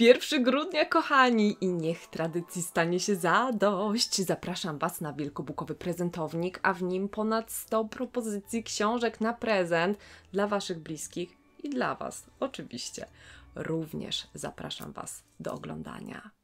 1 grudnia, kochani, i niech tradycji stanie się zadość. Zapraszam Was na wielkobukowy prezentownik, a w nim ponad 100 propozycji książek na prezent dla Waszych bliskich i dla Was, oczywiście. Również zapraszam Was do oglądania.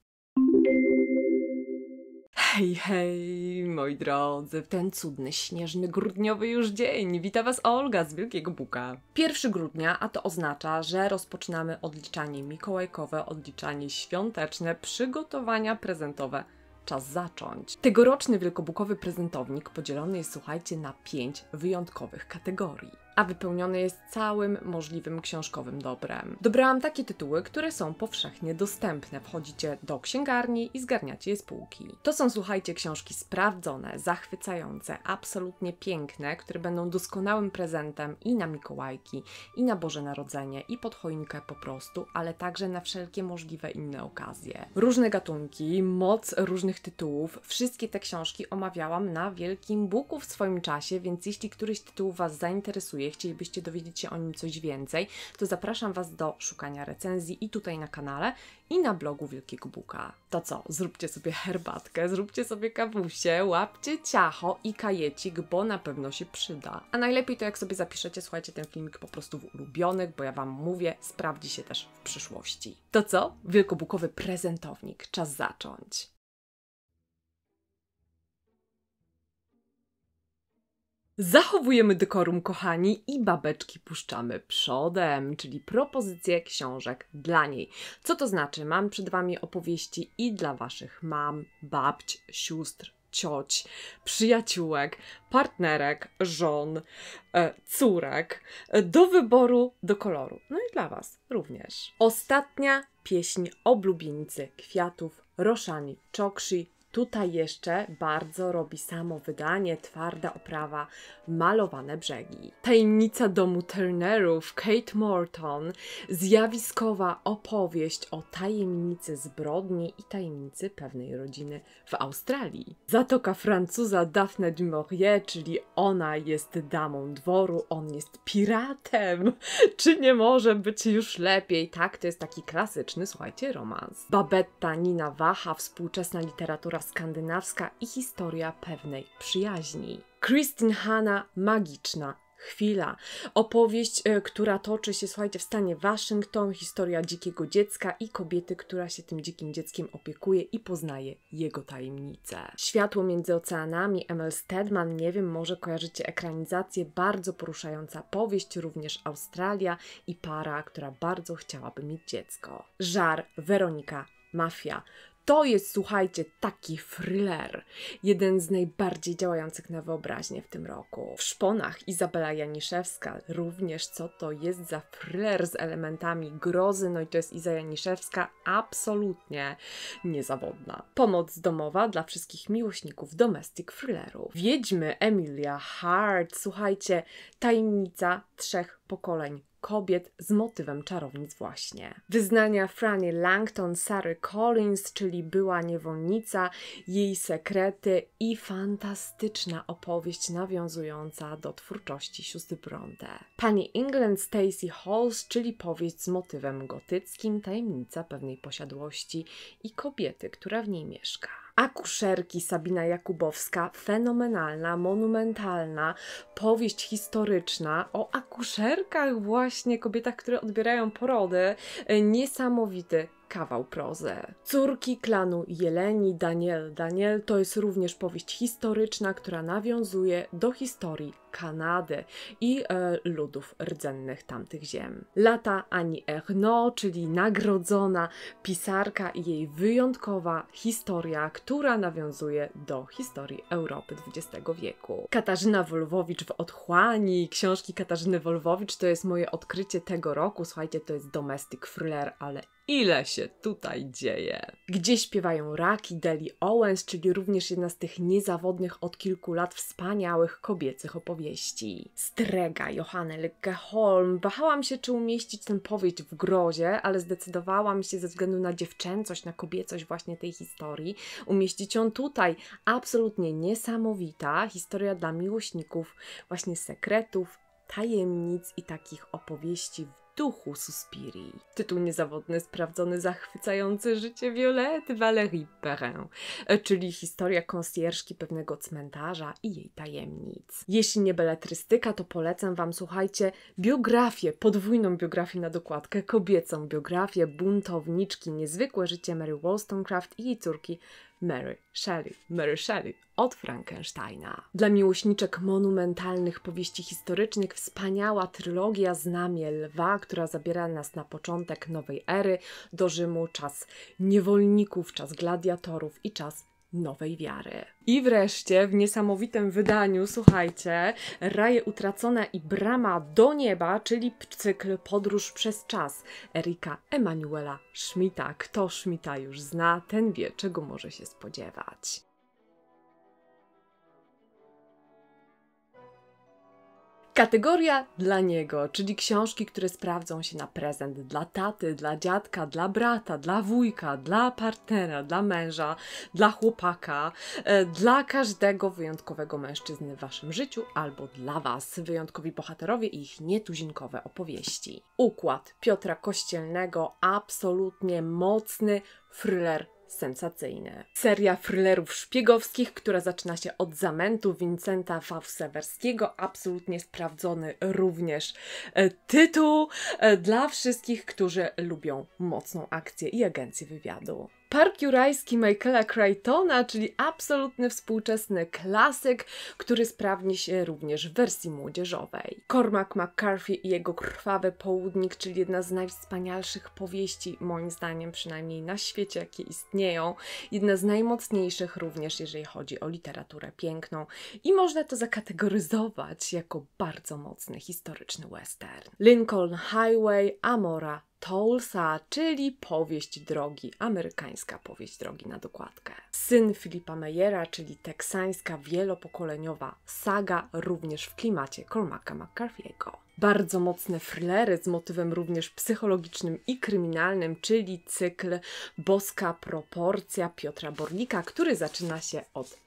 Hej, hej, moi drodzy, w ten cudny, śnieżny, grudniowy już dzień. Wita Was Olga z Wielkiego Buka. 1 grudnia, a to oznacza, że rozpoczynamy odliczanie mikołajkowe, odliczanie świąteczne, przygotowania prezentowe. Czas zacząć. Tegoroczny wielkobukowy prezentownik podzielony jest, słuchajcie, na pięć wyjątkowych kategorii a wypełniony jest całym możliwym książkowym dobrem. Dobrałam takie tytuły, które są powszechnie dostępne. Wchodzicie do księgarni i zgarniacie je z półki. To są, słuchajcie, książki sprawdzone, zachwycające, absolutnie piękne, które będą doskonałym prezentem i na Mikołajki, i na Boże Narodzenie, i pod choinkę po prostu, ale także na wszelkie możliwe inne okazje. Różne gatunki, moc różnych tytułów, wszystkie te książki omawiałam na Wielkim Buku w swoim czasie, więc jeśli któryś tytuł Was zainteresuje, interesuje, chcielibyście dowiedzieć się o nim coś więcej, to zapraszam Was do szukania recenzji i tutaj na kanale, i na blogu Wielkiego Buka. To co, zróbcie sobie herbatkę, zróbcie sobie kawusię, łapcie ciacho i kajecik, bo na pewno się przyda. A najlepiej to jak sobie zapiszecie, słuchajcie, ten filmik po prostu w ulubionych, bo ja Wam mówię, sprawdzi się też w przyszłości. To co? Wielkobukowy prezentownik. Czas zacząć. Zachowujemy dekorum, kochani, i babeczki puszczamy przodem, czyli propozycje książek dla niej. Co to znaczy? Mam przed Wami opowieści i dla Waszych mam, babć, sióstr, cioć, przyjaciółek, partnerek, żon, e, córek, e, do wyboru, do koloru. No i dla Was również. Ostatnia pieśń oblubienicy kwiatów Roszani Czokrzy Tutaj jeszcze bardzo robi samo wydanie, twarda oprawa, malowane brzegi. Tajemnica domu Turnerów Kate Morton, zjawiskowa opowieść o tajemnicy zbrodni i tajemnicy pewnej rodziny w Australii. Zatoka Francuza Daphne du Maurier, czyli ona jest damą dworu, on jest piratem. Czy nie może być już lepiej? Tak, to jest taki klasyczny, słuchajcie, romans. Babetta Nina Waha, współczesna literatura skandynawska i historia pewnej przyjaźni. Kristin Hanna magiczna, chwila. Opowieść, e, która toczy się, słuchajcie, w stanie Waszyngton, historia dzikiego dziecka i kobiety, która się tym dzikim dzieckiem opiekuje i poznaje jego tajemnice. Światło między oceanami, Emil Stedman, nie wiem, może kojarzycie ekranizację, bardzo poruszająca powieść, również Australia i para, która bardzo chciałaby mieć dziecko. Żar, Weronika Mafia to jest, słuchajcie, taki thriller. Jeden z najbardziej działających na wyobraźnię w tym roku. W szponach Izabela Janiszewska, również co to jest za thriller z elementami grozy, no i to jest Iza Janiszewska, absolutnie niezawodna. Pomoc domowa dla wszystkich miłośników domestic thrillerów. Wiedźmy Emilia Hart, słuchajcie, tajemnica trzech pokoleń kobiet z motywem czarownic właśnie. Wyznania Franny Langton, Sary Collins, czyli była niewolnica, jej sekrety i fantastyczna opowieść nawiązująca do twórczości sióstr Bronte. Pani England Stacy Halls, czyli powieść z motywem gotyckim, tajemnica pewnej posiadłości i kobiety, która w niej mieszka akuszerki Sabina Jakubowska, fenomenalna, monumentalna powieść historyczna o akuszerkach właśnie, kobietach, które odbierają porody, e, niesamowity, kawał prozę. Córki klanu Jeleni Daniel Daniel to jest również powieść historyczna, która nawiązuje do historii Kanady i e, ludów rdzennych tamtych ziem. Lata Ani Erno, czyli nagrodzona pisarka i jej wyjątkowa historia, która nawiązuje do historii Europy XX wieku. Katarzyna Wolwowicz w Otchłani, książki Katarzyny Wolwowicz to jest moje odkrycie tego roku. Słuchajcie, to jest domestic thriller, ale Ile się tutaj dzieje? Gdzie śpiewają Raki, Deli Owens, czyli również jedna z tych niezawodnych od kilku lat wspaniałych kobiecych opowieści. Strega, Johanne Leggeholm. Wahałam się, czy umieścić tę powieść w grozie, ale zdecydowałam się ze względu na dziewczęcość, na kobiecość właśnie tej historii, umieścić ją tutaj. Absolutnie niesamowita historia dla miłośników właśnie sekretów, tajemnic i takich opowieści duchu Suspiri. Tytuł niezawodny, sprawdzony, zachwycający życie Violette Valérie Perrin, e, czyli historia konsjerżki pewnego cmentarza i jej tajemnic. Jeśli nie beletrystyka, to polecam Wam, słuchajcie, biografię, podwójną biografię na dokładkę, kobiecą biografię buntowniczki, niezwykłe życie Mary Wollstonecraft i jej córki Mary Shelley. Mary Shelley od Frankensteina. Dla miłośniczek monumentalnych powieści historycznych wspaniała trylogia Znamie Lwa, która zabiera nas na początek nowej ery, do Rzymu, czas niewolników, czas gladiatorów i czas nowej wiary. I wreszcie w niesamowitym wydaniu, słuchajcie, Raje utracone i Brama do nieba, czyli cykl Podróż przez czas Erika Emanuela Schmidta. Kto Schmidta już zna, ten wie, czego może się spodziewać. Kategoria dla niego, czyli książki, które sprawdzą się na prezent dla taty, dla dziadka, dla brata, dla wujka, dla partnera, dla męża, dla chłopaka, e, dla każdego wyjątkowego mężczyzny w waszym życiu albo dla was, wyjątkowi bohaterowie i ich nietuzinkowe opowieści. Układ Piotra Kościelnego absolutnie mocny thriller sensacyjne. Seria thrillerów szpiegowskich, która zaczyna się od zamętu Vincenta Fawsewerskiego, absolutnie sprawdzony również e, tytuł e, dla wszystkich, którzy lubią mocną akcję i agencję wywiadu. Park Jurajski Michaela Crichtona, czyli absolutny współczesny klasyk, który sprawni się również w wersji młodzieżowej. Cormac McCarthy i jego Krwawy Południk, czyli jedna z najwspanialszych powieści, moim zdaniem przynajmniej na świecie, jakie istnieją. Jedna z najmocniejszych również, jeżeli chodzi o literaturę piękną. I można to zakategoryzować jako bardzo mocny historyczny western. Lincoln Highway Amora Tolsa, czyli powieść drogi, amerykańska powieść drogi na dokładkę. Syn Filipa Meyera, czyli teksańska wielopokoleniowa saga, również w klimacie Cormaca McCarthy'ego. Bardzo mocne thrillery z motywem również psychologicznym i kryminalnym, czyli cykl Boska Proporcja Piotra Bornika, który zaczyna się od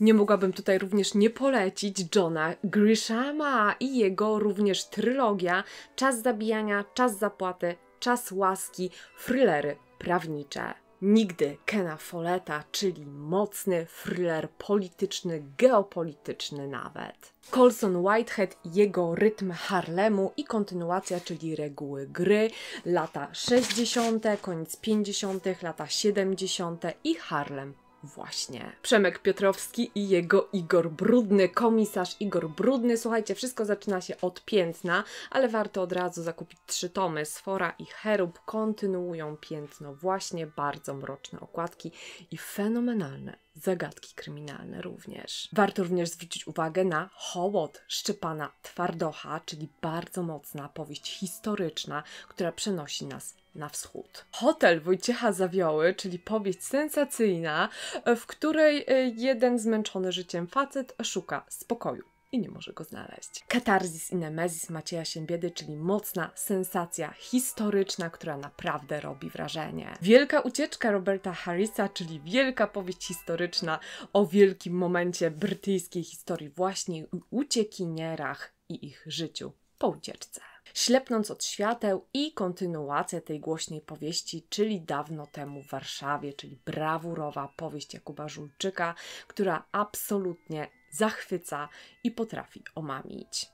nie mogłabym tutaj również nie polecić Johna Grishama i jego również trylogia Czas zabijania, czas zapłaty, czas łaski, thrillery prawnicze. Nigdy Kena Folleta, czyli mocny thriller polityczny, geopolityczny nawet. Colson Whitehead, jego rytm Harlemu i kontynuacja, czyli reguły gry, lata 60., koniec 50., lata 70. i Harlem Właśnie. Przemek Piotrowski i jego Igor Brudny, komisarz Igor Brudny. Słuchajcie, wszystko zaczyna się od piętna, ale warto od razu zakupić trzy tomy. Sfora i Herub kontynuują piętno. Właśnie bardzo mroczne okładki i fenomenalne zagadki kryminalne również. Warto również zwrócić uwagę na Hołot Szczepana Twardocha, czyli bardzo mocna powieść historyczna, która przenosi nas na wschód. Hotel Wojciecha Zawioły, czyli powieść sensacyjna, w której e, jeden zmęczony życiem facet szuka spokoju i nie może go znaleźć. Katarzys i Nemezis Macieja Sienbiedy, czyli mocna sensacja historyczna, która naprawdę robi wrażenie. Wielka ucieczka Roberta Harrisa, czyli wielka powieść historyczna o wielkim momencie brytyjskiej historii właśnie uciekinierach i ich życiu po ucieczce. Ślepnąc od świateł i kontynuację tej głośnej powieści, czyli dawno temu w Warszawie, czyli brawurowa powieść Jakuba Żulczyka, która absolutnie zachwyca i potrafi omamić.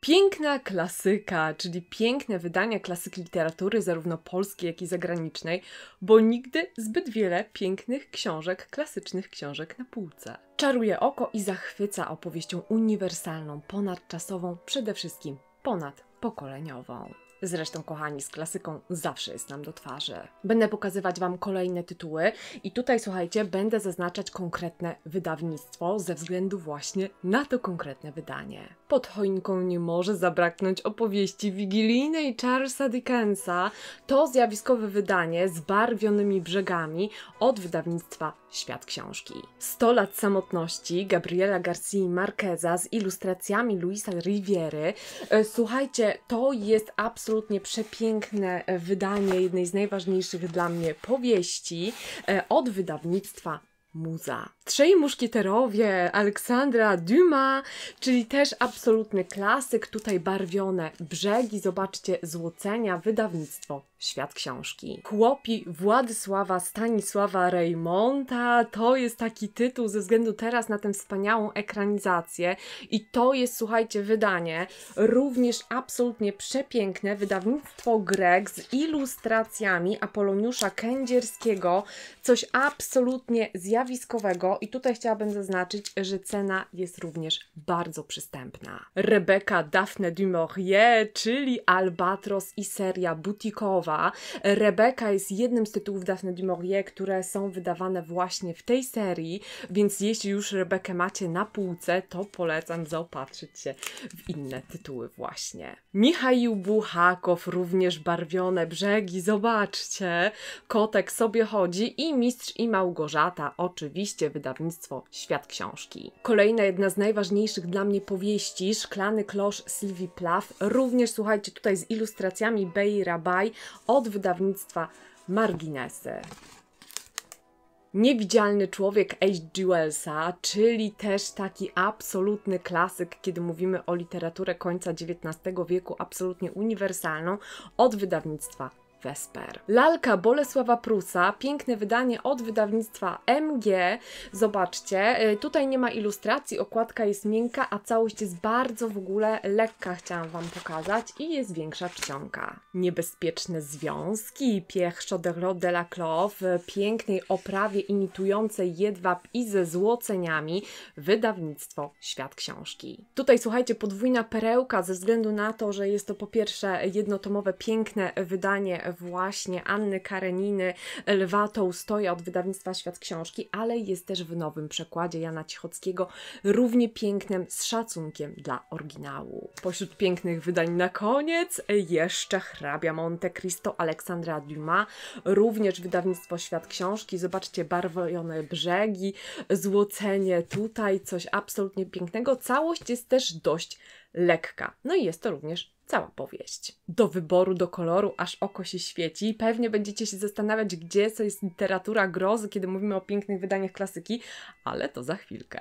Piękna klasyka, czyli piękne wydania klasyk literatury, zarówno polskiej, jak i zagranicznej, bo nigdy zbyt wiele pięknych książek, klasycznych książek na półce. Czaruje oko i zachwyca opowieścią uniwersalną, ponadczasową, przede wszystkim ponadpokoleniową. Zresztą, kochani, z klasyką zawsze jest nam do twarzy. Będę pokazywać Wam kolejne tytuły i tutaj, słuchajcie, będę zaznaczać konkretne wydawnictwo ze względu właśnie na to konkretne wydanie. Pod choinką nie może zabraknąć opowieści wigilijnej Charlesa Dickensa. To zjawiskowe wydanie z barwionymi brzegami od wydawnictwa świat książki. 100 lat samotności Gabriela Garcia Marqueza z ilustracjami Luisa Riviery. E, słuchajcie, to jest absolutnie przepiękne e, wydanie jednej z najważniejszych dla mnie powieści e, od wydawnictwa muza. Trzej muszkieterowie Aleksandra Dumas, czyli też absolutny klasyk, tutaj barwione brzegi, zobaczcie, złocenia, wydawnictwo Świat Książki. Chłopi Władysława Stanisława Reymonta, to jest taki tytuł ze względu teraz na tę wspaniałą ekranizację i to jest, słuchajcie, wydanie również absolutnie przepiękne, wydawnictwo Greg z ilustracjami Apoloniusza Kędzierskiego, coś absolutnie zjawiskowego zjawiskowego i tutaj chciałabym zaznaczyć, że cena jest również bardzo przystępna. Rebeka Daphne du Maurier, czyli Albatros i seria butikowa. Rebeka jest jednym z tytułów Daphne du Maurier, które są wydawane właśnie w tej serii, więc jeśli już Rebekę macie na półce, to polecam zaopatrzyć się w inne tytuły właśnie. Michał Buchakow, również barwione brzegi, zobaczcie, kotek sobie chodzi i mistrz i Małgorzata, o oczywiście wydawnictwo Świat Książki. Kolejna jedna z najważniejszych dla mnie powieści, Szklany Klosz Sylwii Plath, również słuchajcie tutaj z ilustracjami Bei Rabai od wydawnictwa Marginesy. Niewidzialny człowiek H.G. Wellsa, czyli też taki absolutny klasyk, kiedy mówimy o literaturze końca XIX wieku, absolutnie uniwersalną, od wydawnictwa Wesper. Lalka Bolesława Prusa, piękne wydanie od wydawnictwa MG. Zobaczcie, y, tutaj nie ma ilustracji, okładka jest miękka, a całość jest bardzo w ogóle lekka, chciałam Wam pokazać i jest większa czcionka. Niebezpieczne związki, Piechszo de Rod de la Clos w y, pięknej oprawie imitującej jedwab i ze złoceniami, wydawnictwo Świat Książki. Tutaj słuchajcie, podwójna perełka ze względu na to, że jest to po pierwsze jednotomowe piękne wydanie właśnie Anny Kareniny, Lwa Tołstoja od wydawnictwa Świat Książki, ale jest też w nowym przekładzie Jana Cichockiego, równie pięknym, z szacunkiem dla oryginału. Pośród pięknych wydań na koniec jeszcze Hrabia Monte Cristo Aleksandra Dumas, również wydawnictwo Świat Książki. Zobaczcie barwione brzegi, złocenie tutaj, coś absolutnie pięknego. Całość jest też dość lekka. No i jest to również cała powieść. Do wyboru, do koloru, aż oko się świeci. Pewnie będziecie się zastanawiać, gdzie co jest literatura grozy, kiedy mówimy o pięknych wydaniach klasyki, ale to za chwilkę.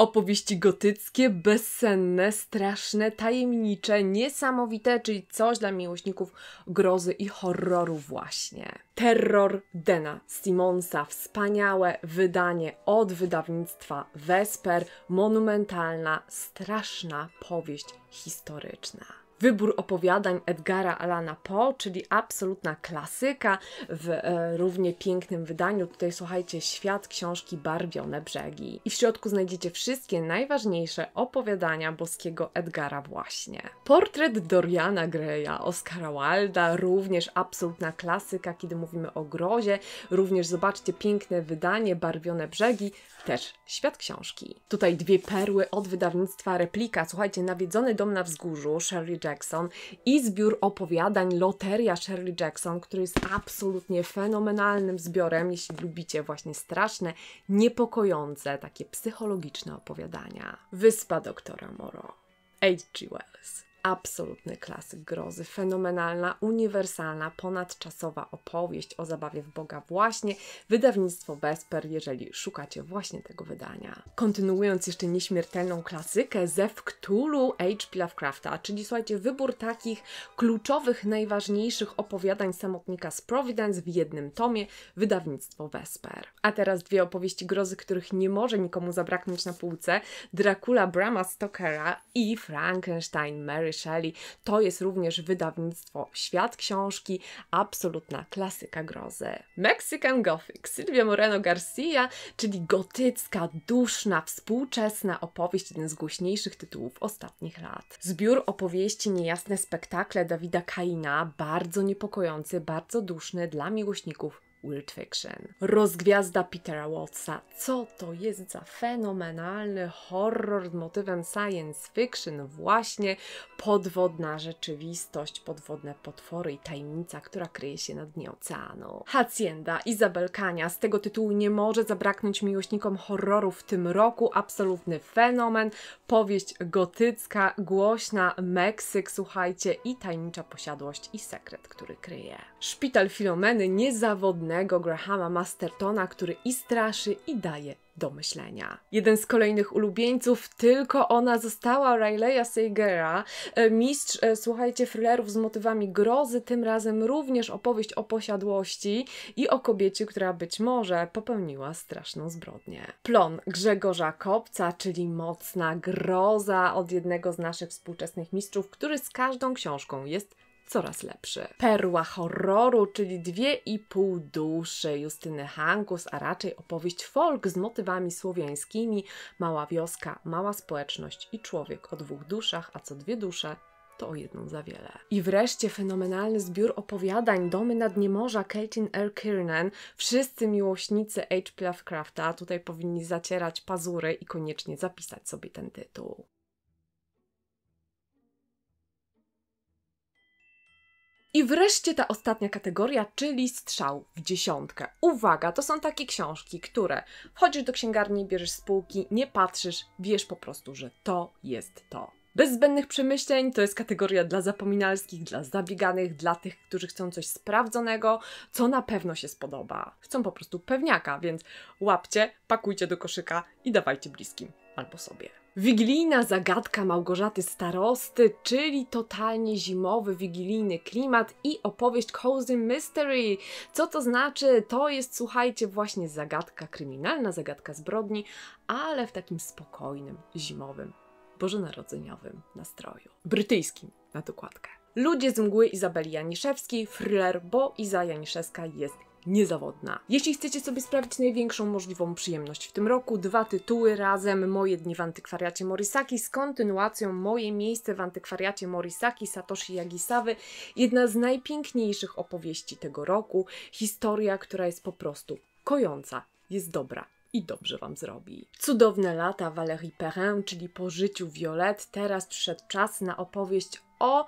Opowieści gotyckie, bezsenne, straszne, tajemnicze, niesamowite, czyli coś dla miłośników grozy i horroru właśnie. Terror Dena Simonsa, wspaniałe wydanie od wydawnictwa Wesper, monumentalna, straszna powieść historyczna. Wybór opowiadań Edgara Alana Poe, czyli absolutna klasyka w e, równie pięknym wydaniu. Tutaj słuchajcie, świat książki Barwione Brzegi. I w środku znajdziecie wszystkie najważniejsze opowiadania boskiego Edgara właśnie. Portret Doriana Greya, Oscara Wilda, również absolutna klasyka, kiedy mówimy o grozie. Również zobaczcie piękne wydanie Barwione Brzegi, też świat książki. Tutaj dwie perły od wydawnictwa Replika. Słuchajcie, Nawiedzony dom na wzgórzu, Shirley. Jackson i zbiór opowiadań Loteria Shirley Jackson, który jest absolutnie fenomenalnym zbiorem, jeśli lubicie właśnie straszne, niepokojące, takie psychologiczne opowiadania. Wyspa doktora Moro. H.G. Wells absolutny klasyk grozy, fenomenalna, uniwersalna, ponadczasowa opowieść o zabawie w Boga właśnie, wydawnictwo Vesper, jeżeli szukacie właśnie tego wydania. Kontynuując jeszcze nieśmiertelną klasykę, Zew Cthulhu H.P. Lovecrafta, czyli słuchajcie, wybór takich kluczowych, najważniejszych opowiadań samotnika z Providence w jednym tomie, wydawnictwo Vesper. A teraz dwie opowieści grozy, których nie może nikomu zabraknąć na półce, Dracula Brama Stokera i Frankenstein Mary to jest również wydawnictwo Świat Książki, absolutna klasyka grozy. Mexican Gothic Sylwia Moreno Garcia, czyli gotycka, duszna, współczesna opowieść, jeden z głośniejszych tytułów ostatnich lat. Zbiór opowieści Niejasne Spektakle Dawida Kaina, bardzo niepokojący, bardzo duszny dla miłośników Weird Fiction. Rozgwiazda Petera Wattsa. Co to jest za fenomenalny horror z motywem science fiction? Właśnie podwodna rzeczywistość, podwodne potwory i tajemnica, która kryje się na dnie oceanu. Hacienda Izabel Kania. Z tego tytułu nie może zabraknąć miłośnikom horroru w tym roku. Absolutny fenomen. Powieść gotycka, głośna, Meksyk, słuchajcie, i tajemnicza posiadłość i sekret, który kryje. Szpital Filomeny, niezawodny Grahama Mastertona, który i straszy, i daje do myślenia. Jeden z kolejnych ulubieńców, tylko ona została Riley'a Seigera, e, mistrz, e, słuchajcie, thrillerów z motywami grozy, tym razem również opowieść o posiadłości i o kobiecie, która być może popełniła straszną zbrodnię. Plon Grzegorza Kopca, czyli mocna groza od jednego z naszych współczesnych mistrzów, który z każdą książką jest coraz lepszy. Perła horroru, czyli dwie i pół duszy Justyny Hankus, a raczej opowieść folk z motywami słowiańskimi, mała wioska, mała społeczność i człowiek o dwóch duszach, a co dwie dusze, to o jedną za wiele. I wreszcie fenomenalny zbiór opowiadań Domy nad Nie-morza Caitlin R. Kiernan. Wszyscy miłośnicy H. Lovecrafta tutaj powinni zacierać pazury i koniecznie zapisać sobie ten tytuł. I wreszcie ta ostatnia kategoria, czyli strzał w dziesiątkę. Uwaga, to są takie książki, które wchodzisz do księgarni, bierzesz spółki, nie patrzysz, wiesz po prostu, że to jest to. Bez zbędnych przemyśleń to jest kategoria dla zapominalskich, dla zabieganych, dla tych, którzy chcą coś sprawdzonego, co na pewno się spodoba. Chcą po prostu pewniaka, więc łapcie, pakujcie do koszyka i dawajcie bliskim albo sobie. Wigilijna zagadka Małgorzaty Starosty, czyli totalnie zimowy, wigilijny klimat i opowieść Cozy Mystery. Co to znaczy? To jest, słuchajcie, właśnie zagadka kryminalna, zagadka zbrodni, ale w takim spokojnym, zimowym, bożonarodzeniowym nastroju. Brytyjskim na dokładkę. Ludzie z mgły Izabeli Janiszewskiej, thriller, bo Iza Janiszewska jest niezawodna. Jeśli chcecie sobie sprawić największą możliwą przyjemność w tym roku, dwa tytuły razem Moje dni w antykwariacie Morisaki z kontynuacją Moje miejsce w antykwariacie Morisaki Satoshi Yagisawy, jedna z najpiękniejszych opowieści tego roku, historia, która jest po prostu kojąca, jest dobra i dobrze Wam zrobi. Cudowne lata Valérie Perrin, czyli po życiu Violet, teraz przyszedł czas na opowieść o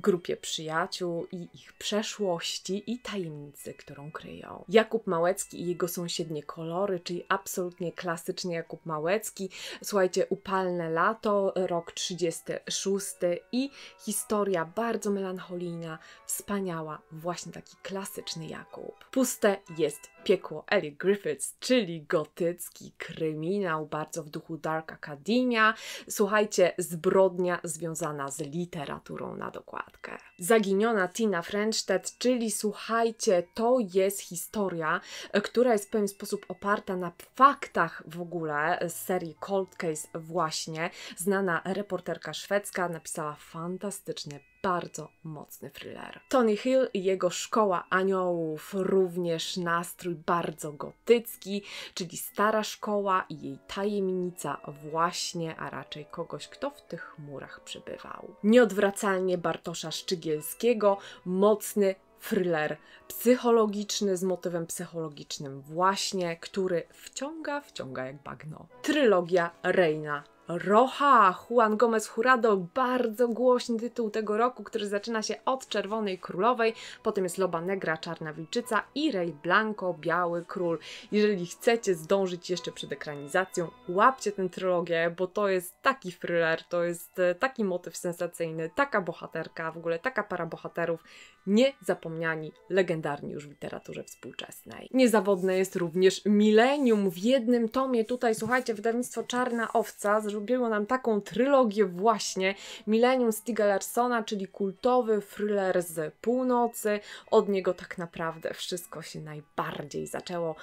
grupie przyjaciół i ich przeszłości i tajemnicy, którą kryją. Jakub Małecki i jego sąsiednie kolory, czyli absolutnie klasyczny Jakub Małecki. Słuchajcie, upalne lato, rok 36 i historia bardzo melancholijna, wspaniała, właśnie taki klasyczny Jakub. Puste jest piekło Ellie Griffiths, czyli gotycki kryminał, bardzo w duchu Dark Academia. Słuchajcie, zbrodnia związana z literaturą na dokład klatkę. Zaginiona Tina Frenstedt, czyli słuchajcie, to jest historia, e, która jest w pewien sposób oparta na faktach w ogóle z serii Cold Case właśnie. Znana reporterka szwedzka napisała fantastyczny bardzo mocny thriller. Tony Hill i jego Szkoła Aniołów, również nastrój bardzo gotycki, czyli stara szkoła i jej tajemnica właśnie, a raczej kogoś, kto w tych murach przebywał Nieodwracalnie Bartosza Szczygielskiego, mocny thriller psychologiczny z motywem psychologicznym właśnie, który wciąga, wciąga jak bagno. Trylogia Reina Rocha, Juan Gomez Jurado, bardzo głośny tytuł tego roku, który zaczyna się od Czerwonej Królowej, potem jest Loba Negra, Czarna Wilczyca i Rey Blanco, Biały Król. Jeżeli chcecie zdążyć jeszcze przed ekranizacją, łapcie tę trylogię, bo to jest taki thriller, to jest e, taki motyw sensacyjny, taka bohaterka, w ogóle taka para bohaterów, niezapomniani, legendarni już w literaturze współczesnej. Niezawodne jest również Millennium w jednym tomie, tutaj słuchajcie, wydawnictwo Czarna Owca zrobiło nam taką trylogię właśnie Millennium Stiga Larsona, czyli kultowy thriller z północy. Od niego tak naprawdę wszystko się najbardziej zaczęło.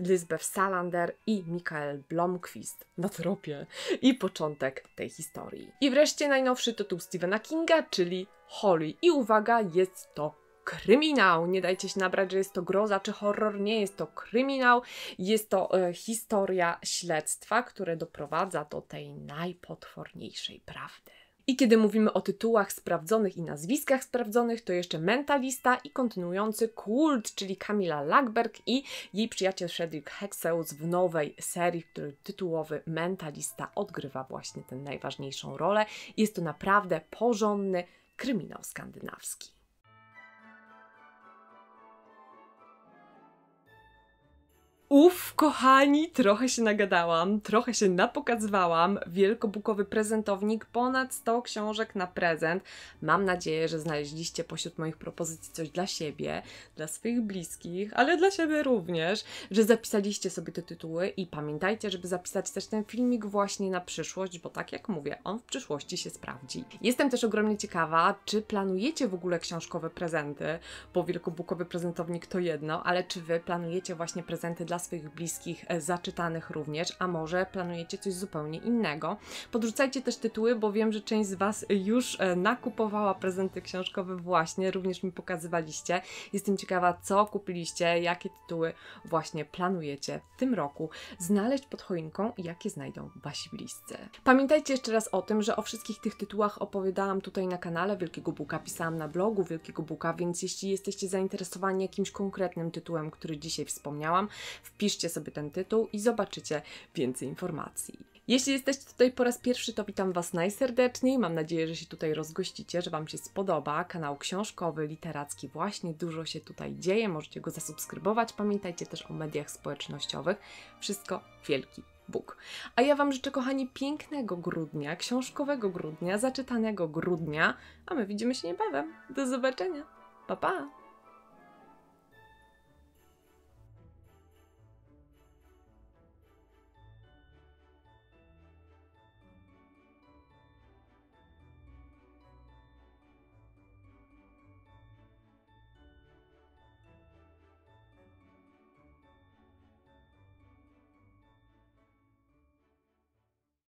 Lisbeth Salander i Mikael Blomqvist na tropie i początek tej historii. I wreszcie najnowszy tytuł Stephena Kinga, czyli Holly. I uwaga, jest to kryminał. Nie dajcie się nabrać, że jest to groza czy horror. Nie jest to kryminał. Jest to e, historia śledztwa, które doprowadza do tej najpotworniejszej prawdy. I kiedy mówimy o tytułach sprawdzonych i nazwiskach sprawdzonych, to jeszcze Mentalista i kontynuujący Kult, czyli Kamila Lackberg i jej przyjaciel Frederick Hexeus w nowej serii, w której tytułowy Mentalista odgrywa właśnie tę najważniejszą rolę. Jest to naprawdę porządny kryminał skandynawski. Uf, kochani, trochę się nagadałam, trochę się napokazywałam. Wielkobukowy prezentownik, ponad 100 książek na prezent. Mam nadzieję, że znaleźliście pośród moich propozycji coś dla siebie, dla swoich bliskich, ale dla siebie również, że zapisaliście sobie te tytuły i pamiętajcie, żeby zapisać też ten filmik właśnie na przyszłość, bo tak jak mówię, on w przyszłości się sprawdzi. Jestem też ogromnie ciekawa, czy planujecie w ogóle książkowe prezenty, bo wielkobukowy prezentownik to jedno, ale czy wy planujecie właśnie prezenty dla swych bliskich e, zaczytanych również, a może planujecie coś zupełnie innego. Podrzucajcie też tytuły, bo wiem, że część z Was już e, nakupowała prezenty książkowe właśnie, również mi pokazywaliście. Jestem ciekawa, co kupiliście, jakie tytuły właśnie planujecie w tym roku znaleźć pod choinką i jakie znajdą Wasi bliscy. Pamiętajcie jeszcze raz o tym, że o wszystkich tych tytułach opowiadałam tutaj na kanale Wielkiego Buka, pisałam na blogu Wielkiego Buka, więc jeśli jesteście zainteresowani jakimś konkretnym tytułem, który dzisiaj wspomniałam, Wpiszcie sobie ten tytuł i zobaczycie więcej informacji. Jeśli jesteście tutaj po raz pierwszy, to witam Was najserdeczniej. Mam nadzieję, że się tutaj rozgościcie, że Wam się spodoba. Kanał książkowy, literacki, właśnie dużo się tutaj dzieje. Możecie go zasubskrybować. Pamiętajcie też o mediach społecznościowych. Wszystko wielki Bóg. A ja Wam życzę, kochani, pięknego grudnia, książkowego grudnia, zaczytanego grudnia, a my widzimy się niebawem. Do zobaczenia. Pa, pa!